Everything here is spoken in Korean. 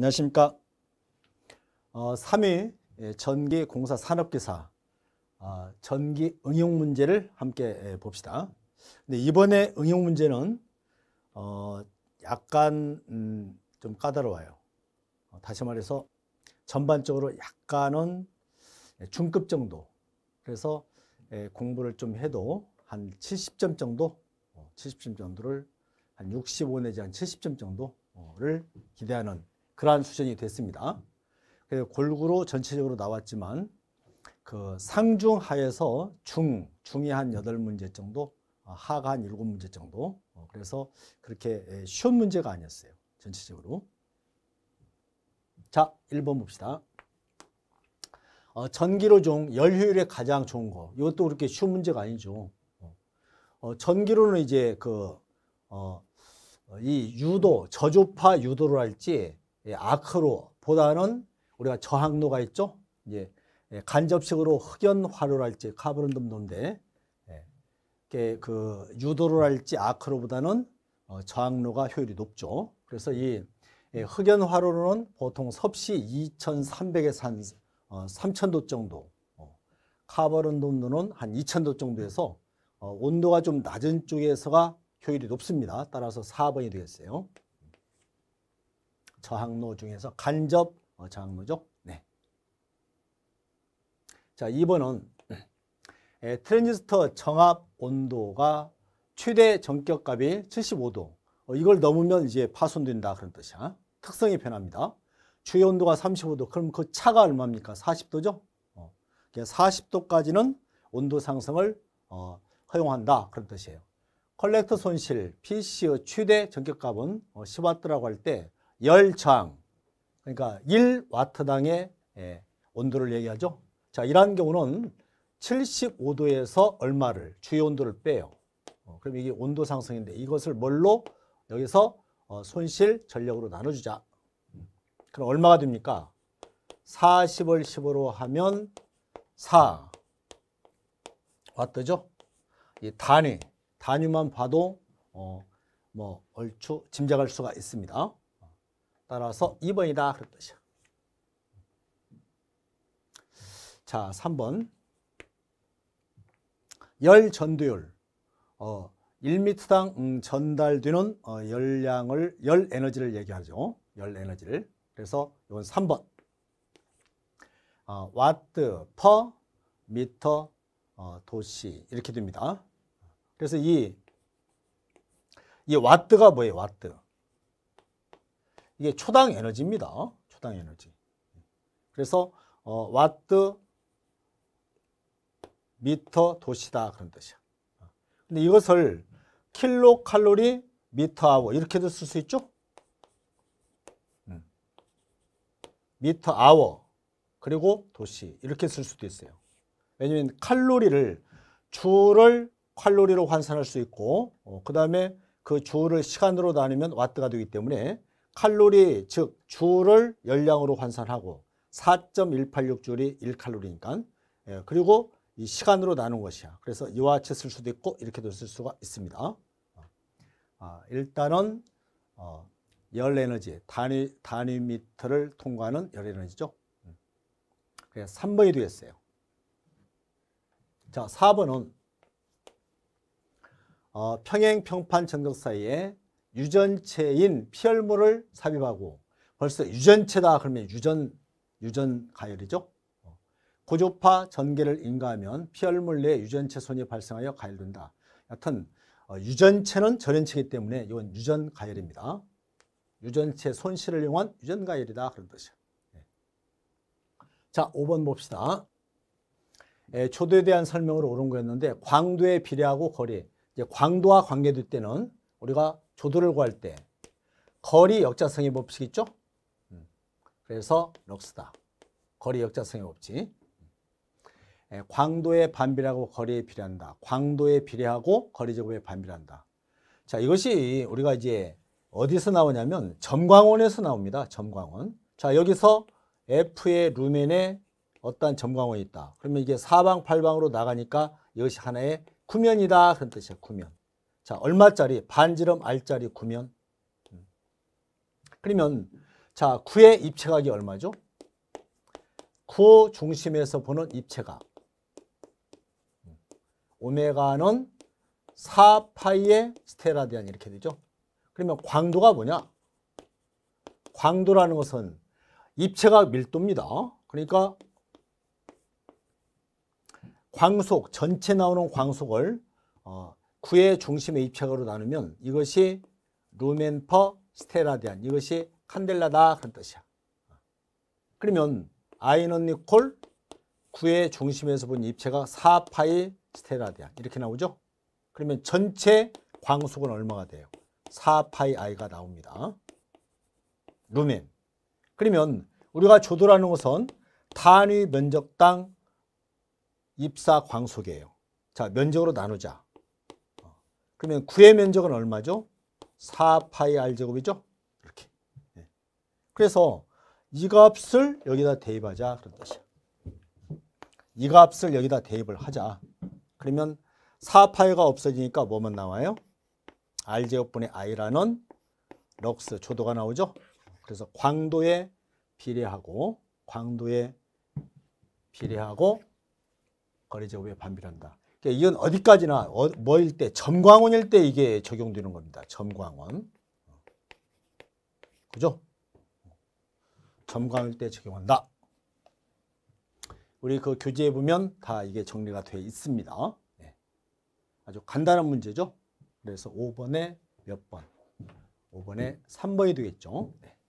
안녕하십니까. 어, 3위 예, 전기공사 산업기사 어, 전기 응용 문제를 함께 예, 봅시다. 근데 이번에 응용 문제는 어, 약간 음, 좀 까다로워요. 어, 다시 말해서 전반적으로 약간은 예, 중급 정도. 그래서 공부를 좀 해도 한 70점 정도, 70점 어, 정도를 한 65 내지 한 70점 정도를 기대하는 그러한 수준이 됐습니다. 그래서 골고루 전체적으로 나왔지만 그 상중하에서 중, 중이 한 8문제 정도, 어, 하가 한 7문제 정도. 어, 그래서 그렇게 예, 쉬운 문제가 아니었어요. 전체적으로. 자, 1번 봅시다. 어, 전기로 종, 열효율에 가장 좋은 거. 이것도 그렇게 쉬운 문제가 아니죠. 어, 어 전기로는 이제 그, 어, 이 유도, 저조파 유도를 할지 예, 아크로 보다는 우리가 저항로가 있죠. 예, 예, 간접식으로 흑연화로 할지 카본을 넘는데 예, 그 유도로 할지 아크로보다는 어, 저항로가 효율이 높죠. 그래서 이 예, 흑연화로는 보통 섭씨 2,300에서 한 어, 3,000도 정도, 어, 카본을 넘는 한 2,000도 정도에서 어, 온도가 좀 낮은 쪽에서가 효율이 높습니다. 따라서 4번이 되겠어요. 저항로 중에서 간접 어, 저항로죠. 네. 자, 2번은 예, 트랜지스터 정압 온도가 최대 전격값이 75도. 어, 이걸 넘으면 이제 파손된다 그런 뜻이야. 특성이 변합니다. 주의 온도가 35도. 그럼 그 차가 얼마입니까? 40도죠. 어. 40도까지는 그러니까 온도 상승을 어, 허용한다 그런 뜻이에요. 컬렉터 손실, PCO 최대 전격값은 10W라고 어, 할때 열 저항. 그러니까 1와트당의 예, 온도를 얘기하죠. 자, 이러한 경우는 75도에서 얼마를 주요 온도를 빼요. 어, 그럼 이게 온도 상승인데 이것을 뭘로 여기서 어, 손실 전력으로 나눠주자. 그럼 얼마가 됩니까? 40을 10으로 하면 4 와트죠. 이 단위, 단위만 봐도 어, 뭐 얼추 짐작할 수가 있습니다. 따라서 2번이다 그런 뜻이야. 자, 3번. 열 전두율. 어, 1m당 음, 전달되는 어, 열량을 열 에너지를 얘기하죠. 열 에너지를. 그래서 이건 3번. 어, 아, 와트 퍼 미터 어, 도시 이렇게 됩니다. 그래서 이 이 와트가 뭐예요? 와트. 이게 초당 에너지입니다. 초당 에너지. 그래서 어, 와트 미터 도시다 그런 뜻이야. 근데 이것을 킬로 칼로리 미터 아워 이렇게도 쓸 수 있죠? 음. 미터 아워 그리고 도시 이렇게 쓸 수도 있어요. 왜냐면 칼로리를 주를 칼로리로 환산할 수 있고 어, 그 다음에 그 주를 시간으로 나누면 와트가 되기 때문에 칼로리 즉 줄을 열량으로 환산하고 4.186줄이 1칼로리니까 예, 그리고 이 시간으로 나눈 것이야. 그래서 이와 같이 쓸 수도 있고 이렇게도 쓸 수가 있습니다. 어. 아, 일단은 어, 열 에너지 단위 단위 미터를 통과하는 열 에너지죠. 음. 그래서 3번이 되었어요. 자, 4번은 어, 평행 평판 전극 사이에 유전체인 피혈물을 삽입하고 벌써 유전체다 그러면 유전 유전 가열이죠. 어. 고조파 전개를 인가하면 피혈물 내 유전체 손이 발생하여 가열된다. 여튼 어, 유전체는 절연체이기 때문에 이건 유전 가열입니다. 유전체 손실을 이용한 유전 가열이다 그런 뜻이에 예. 자, 5번 봅시다. 예, 초도에 대한 설명으로 옳은 거였는데 광도에 비례하고 거리. 이제 광도와 관계될 때는 우리가 조도를 구할 때 거리 역자성의 법칙 있죠? 음. 그래서 럭스다. 거리 역자성의 법칙. 예, 광도에 반비례하고 거리에 비례한다. 광도에 비례하고 거리 제곱에 반비례한다. 자, 이것이 우리가 이제 어디서 나오냐면 점광원에서 나옵니다. 점광원. 자, 여기서 F의 루멘에 어떠 점광원이 있다. 그러면 이게 사방팔방으로 나가니까 이것이 하나의 쿠면이다. 그런 뜻이에요. 면 자, 얼마짜리? 반지름 알짜리 구면. 그러면 자, 9의 입체각이 얼마죠? 9 중심에서 보는 입체각. 오메가는 4파이의 스테라디안 이렇게 되죠. 그러면 광도가 뭐냐? 광도라는 것은 입체각 밀도입니다. 그러니까 광속, 전체 나오는 광속을 어, 구의 중심의 입체각으로 나누면 이것이 루멘 퍼 스테라디안 이것이 칸델라다 그런 뜻이야. 그러면 I는 니콜 9의 중심에서 본 입체가 4파이 스테라디안 이렇게 나오죠. 그러면 전체 광속은 얼마가 돼요? 4파이 I가 나옵니다. 루멘. 그러면 우리가 조도라는 것은 단위 면적당 입사 광속이에요. 자, 면적으로 나누자. 그러면 9의 면적은 얼마죠? 4파이 r 제곱이죠? 이렇게. 예. 그래서 이 값을 여기다 대입하자 그런 뜻이야. 이 값을 여기다 대입을 하자. 그러면 4파이가 없어지니까 뭐만 나와요? r제곱분의 i라는 럭스 조도가 나오죠. 그래서 광도에 비례하고 광도에 비례하고 거리 제곱에 반비례한다. 그러니까 이건 어디까지나 어, 뭐일 때 점광원일 때 이게 적용되는 겁니다. 점광원. 그죠? 점광일 때 적용한다. 우리 그 교재에 보면 다 이게 정리가 돼 있습니다. 네. 아주 간단한 문제죠. 그래서 5번에 몇 번? 5번에 3번이 되겠죠. 네.